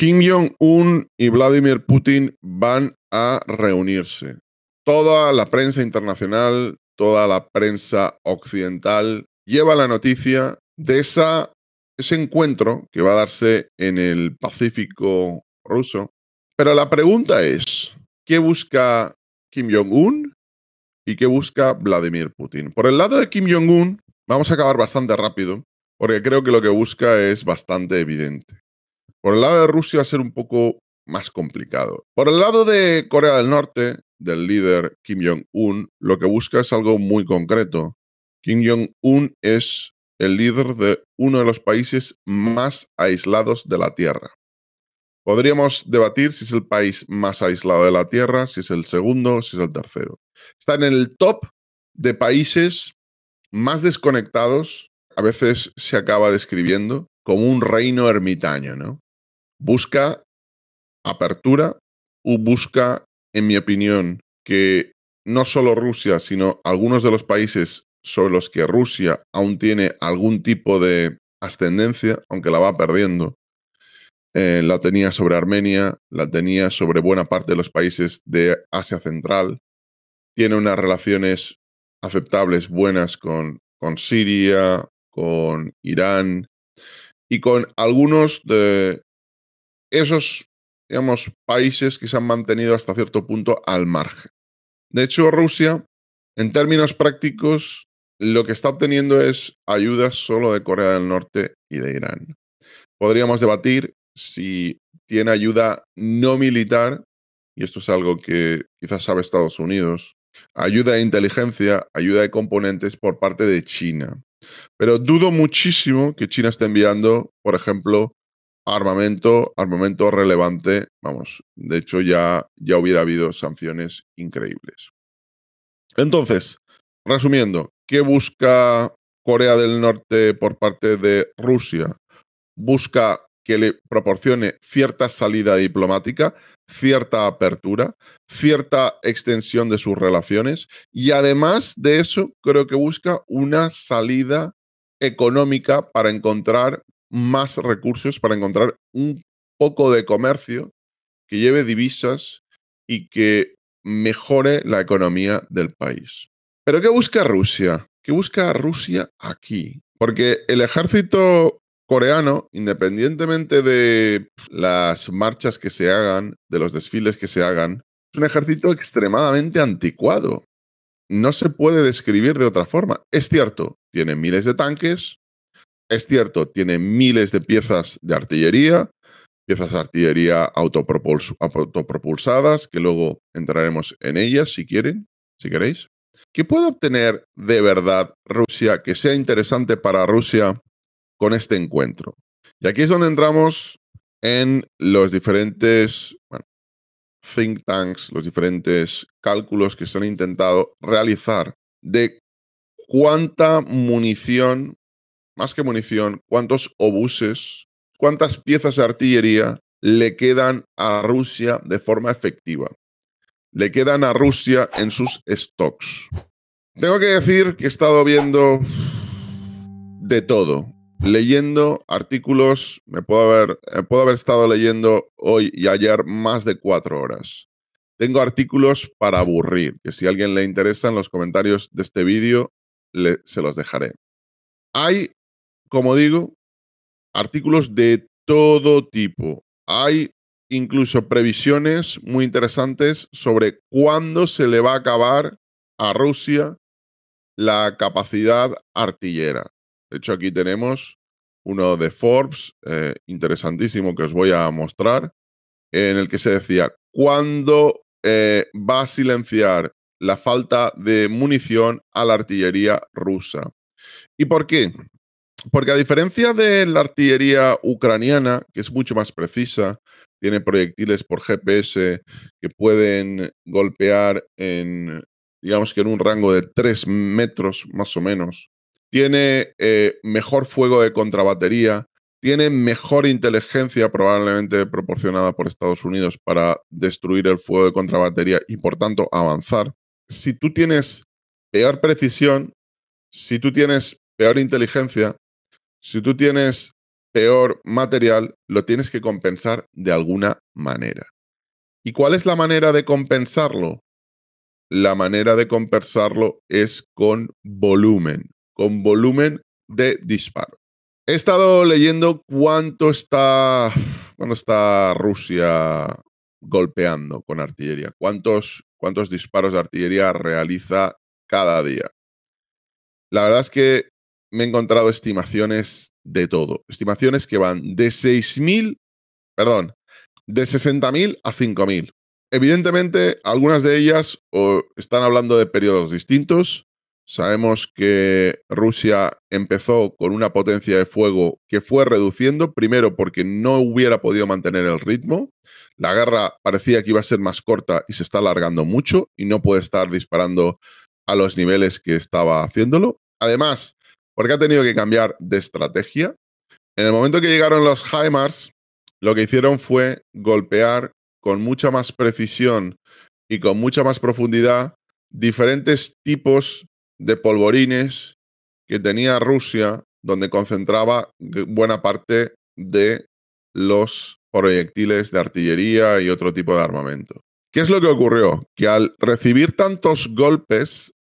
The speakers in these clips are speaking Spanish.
Kim Jong-un y Vladimir Putin van a reunirse. Toda la prensa internacional, toda la prensa occidental lleva la noticia de esa, ese encuentro que va a darse en el Pacífico ruso. Pero la pregunta es, ¿qué busca Kim Jong-un y qué busca Vladimir Putin? Por el lado de Kim Jong-un, vamos a acabar bastante rápido, porque creo que lo que busca es bastante evidente. Por el lado de Rusia va a ser un poco más complicado. Por el lado de Corea del Norte, del líder Kim Jong-un, lo que busca es algo muy concreto. Kim Jong-un es el líder de uno de los países más aislados de la Tierra. Podríamos debatir si es el país más aislado de la Tierra, si es el segundo, si es el tercero. Está en el top de países más desconectados, a veces se acaba describiendo como un reino ermitaño, ¿no? busca apertura o busca, en mi opinión, que no solo Rusia, sino algunos de los países sobre los que Rusia aún tiene algún tipo de ascendencia, aunque la va perdiendo. Eh, la tenía sobre Armenia, la tenía sobre buena parte de los países de Asia Central. Tiene unas relaciones aceptables, buenas con, con Siria, con Irán y con algunos de, esos, digamos, países que se han mantenido hasta cierto punto al margen. De hecho, Rusia, en términos prácticos, lo que está obteniendo es ayuda solo de Corea del Norte y de Irán. Podríamos debatir si tiene ayuda no militar, y esto es algo que quizás sabe Estados Unidos, ayuda de inteligencia, ayuda de componentes por parte de China. Pero dudo muchísimo que China esté enviando, por ejemplo, armamento, armamento relevante, vamos, de hecho ya, ya hubiera habido sanciones increíbles. Entonces, resumiendo, ¿qué busca Corea del Norte por parte de Rusia? Busca que le proporcione cierta salida diplomática, cierta apertura, cierta extensión de sus relaciones y además de eso creo que busca una salida económica para encontrar más recursos para encontrar un poco de comercio que lleve divisas y que mejore la economía del país. Pero ¿qué busca Rusia? ¿Qué busca Rusia aquí? Porque el ejército coreano, independientemente de las marchas que se hagan, de los desfiles que se hagan, es un ejército extremadamente anticuado. No se puede describir de otra forma. Es cierto, tiene miles de tanques, es cierto, tiene miles de piezas de artillería, piezas de artillería autopropulsadas, que luego entraremos en ellas si quieren, si queréis. ¿Qué puede obtener de verdad Rusia que sea interesante para Rusia con este encuentro? Y aquí es donde entramos en los diferentes think tanks, los diferentes cálculos que se han intentado realizar de cuánta munición más que munición, cuántos obuses, cuántas piezas de artillería le quedan a Rusia de forma efectiva. Le quedan a Rusia en sus stocks. Tengo que decir que he estado viendo de todo. Leyendo artículos, me puedo haber, eh, puedo haber estado leyendo hoy y ayer más de cuatro horas. Tengo artículos para aburrir, que si a alguien le interesa en los comentarios de este vídeo, se los dejaré. Hay como digo, artículos de todo tipo. Hay incluso previsiones muy interesantes sobre cuándo se le va a acabar a Rusia la capacidad artillera. De hecho, aquí tenemos uno de Forbes, eh, interesantísimo, que os voy a mostrar, en el que se decía, ¿cuándo eh, va a silenciar la falta de munición a la artillería rusa? ¿Y por qué? Porque a diferencia de la artillería ucraniana, que es mucho más precisa, tiene proyectiles por GPS que pueden golpear en, digamos que en un rango de 3 metros más o menos, tiene eh, mejor fuego de contrabatería, tiene mejor inteligencia probablemente proporcionada por Estados Unidos para destruir el fuego de contrabatería y por tanto avanzar. Si tú tienes peor precisión, si tú tienes peor inteligencia, si tú tienes peor material, lo tienes que compensar de alguna manera. ¿Y cuál es la manera de compensarlo? La manera de compensarlo es con volumen, con volumen de disparo. He estado leyendo cuánto está, cuánto está Rusia golpeando con artillería, cuántos, cuántos disparos de artillería realiza cada día. La verdad es que me he encontrado estimaciones de todo. Estimaciones que van de 6.000, perdón, de 60.000 a 5.000. Evidentemente, algunas de ellas están hablando de periodos distintos. Sabemos que Rusia empezó con una potencia de fuego que fue reduciendo, primero porque no hubiera podido mantener el ritmo. La guerra parecía que iba a ser más corta y se está alargando mucho y no puede estar disparando a los niveles que estaba haciéndolo. Además, porque ha tenido que cambiar de estrategia. En el momento que llegaron los HIMARS, lo que hicieron fue golpear con mucha más precisión y con mucha más profundidad diferentes tipos de polvorines que tenía Rusia, donde concentraba buena parte de los proyectiles de artillería y otro tipo de armamento. ¿Qué es lo que ocurrió? Que al recibir tantos golpes,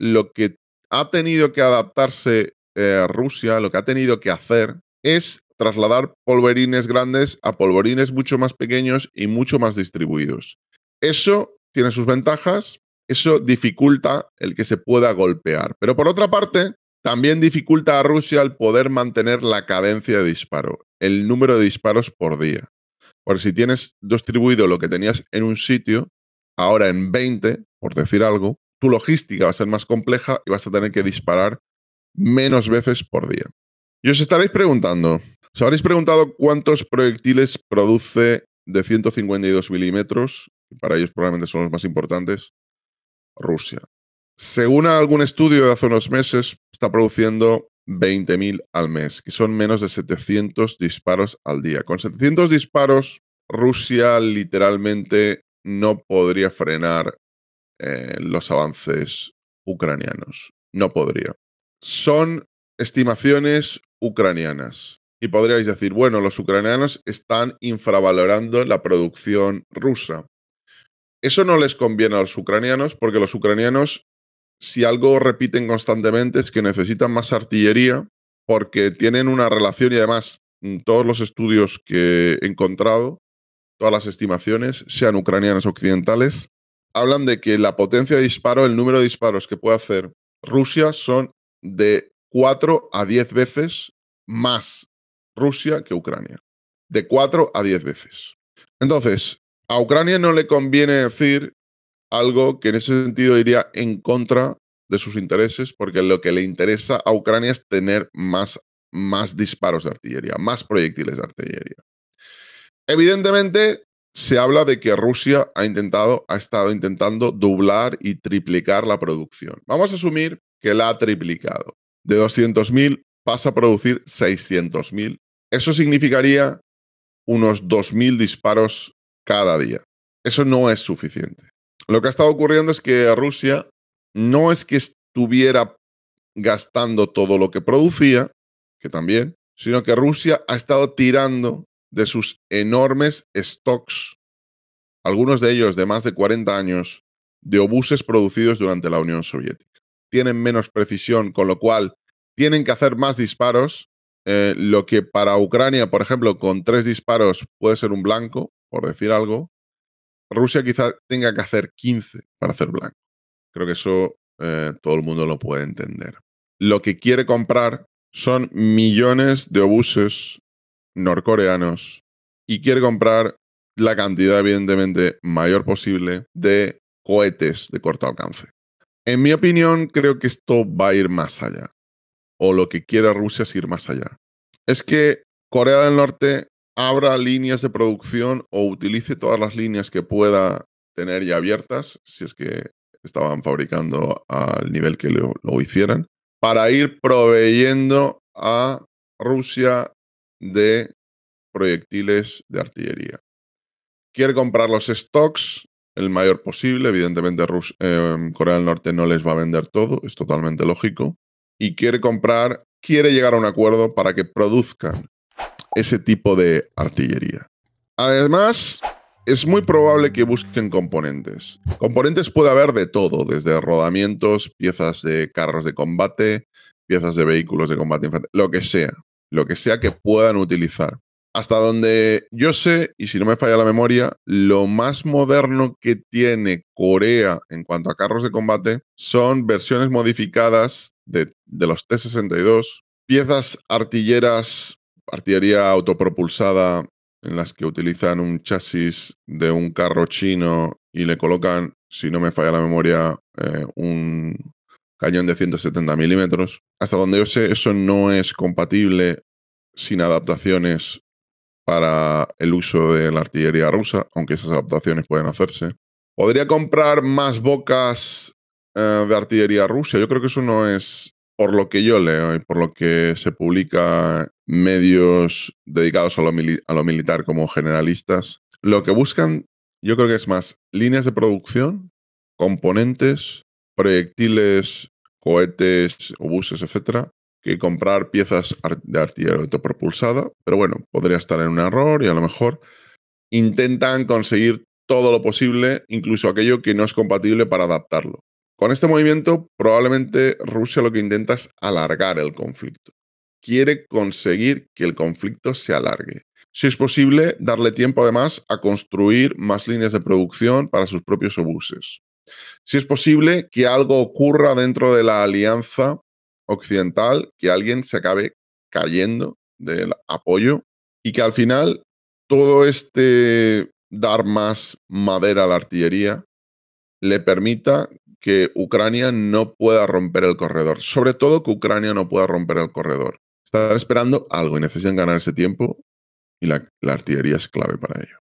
lo que ha tenido que adaptarse eh, Rusia lo que ha tenido que hacer es trasladar polverines grandes a polvorines mucho más pequeños y mucho más distribuidos. Eso tiene sus ventajas, eso dificulta el que se pueda golpear. Pero por otra parte, también dificulta a Rusia el poder mantener la cadencia de disparo, el número de disparos por día. Porque si tienes distribuido lo que tenías en un sitio, ahora en 20, por decir algo, tu logística va a ser más compleja y vas a tener que disparar menos veces por día. Y os estaréis preguntando, os habréis preguntado cuántos proyectiles produce de 152 milímetros, para ellos probablemente son los más importantes, Rusia. Según algún estudio de hace unos meses, está produciendo 20.000 al mes, que son menos de 700 disparos al día. Con 700 disparos, Rusia literalmente no podría frenar eh, los avances ucranianos. No podría son estimaciones ucranianas. Y podríais decir, bueno, los ucranianos están infravalorando la producción rusa. Eso no les conviene a los ucranianos porque los ucranianos, si algo repiten constantemente, es que necesitan más artillería porque tienen una relación y además mm, todos los estudios que he encontrado, todas las estimaciones, sean ucranianas o occidentales, hablan de que la potencia de disparo, el número de disparos que puede hacer Rusia son de 4 a 10 veces más Rusia que Ucrania. De 4 a 10 veces. Entonces, a Ucrania no le conviene decir algo que en ese sentido iría en contra de sus intereses, porque lo que le interesa a Ucrania es tener más, más disparos de artillería, más proyectiles de artillería. Evidentemente, se habla de que Rusia ha intentado, ha estado intentando doblar y triplicar la producción. Vamos a asumir que la ha triplicado. De 200.000 pasa a producir 600.000. Eso significaría unos 2.000 disparos cada día. Eso no es suficiente. Lo que ha estado ocurriendo es que Rusia no es que estuviera gastando todo lo que producía, que también, sino que Rusia ha estado tirando de sus enormes stocks, algunos de ellos de más de 40 años, de obuses producidos durante la Unión Soviética tienen menos precisión, con lo cual tienen que hacer más disparos, eh, lo que para Ucrania, por ejemplo, con tres disparos puede ser un blanco, por decir algo, Rusia quizá tenga que hacer 15 para hacer blanco. Creo que eso eh, todo el mundo lo puede entender. Lo que quiere comprar son millones de obuses norcoreanos y quiere comprar la cantidad evidentemente mayor posible de cohetes de corto alcance. En mi opinión, creo que esto va a ir más allá. O lo que quiera Rusia es ir más allá. Es que Corea del Norte abra líneas de producción o utilice todas las líneas que pueda tener ya abiertas, si es que estaban fabricando al nivel que lo, lo hicieran, para ir proveyendo a Rusia de proyectiles de artillería. Quiere comprar los stocks el mayor posible. Evidentemente, em, Corea del Norte no les va a vender todo, es totalmente lógico. Y quiere comprar, quiere llegar a un acuerdo para que produzcan ese tipo de artillería. Además, es muy probable que busquen componentes. Componentes puede haber de todo, desde rodamientos, piezas de carros de combate, piezas de vehículos de combate infantil, lo que sea. Lo que sea que puedan utilizar. Hasta donde yo sé, y si no me falla la memoria, lo más moderno que tiene Corea en cuanto a carros de combate son versiones modificadas de, los T-62, piezas artilleras, artillería autopropulsada en las que utilizan un chasis de un carro chino y le colocan, si no me falla la memoria, eh, un cañón de 170 milímetros. Hasta donde yo sé, eso no es compatible sin adaptaciones para el uso de la artillería rusa, aunque esas adaptaciones pueden hacerse. Podría comprar más bocas eh, de artillería rusa. Yo creo que eso no es por lo que yo leo y por lo que se publica medios dedicados a lo, a lo militar como generalistas. Lo que buscan, yo creo que es más líneas de producción, componentes, proyectiles, cohetes, obuses, etcétera, que comprar piezas de artillería autopropulsada, pero bueno, podría estar en un error y a lo mejor intentan conseguir todo lo posible, incluso aquello que no es compatible para adaptarlo. Con este movimiento, probablemente Rusia lo que intenta es alargar el conflicto. Quiere conseguir que el conflicto se alargue. Si es posible, darle tiempo además a construir más líneas de producción para sus propios obuses. Si es posible, que algo ocurra dentro de la alianza occidental, que alguien se acabe cayendo del apoyo y que al final todo este dar más madera a la artillería le permita que Ucrania no pueda romper el corredor. Sobre todo que Ucrania no pueda romper el corredor. Están esperando algo y necesitan ganar ese tiempo y la artillería es clave para ello.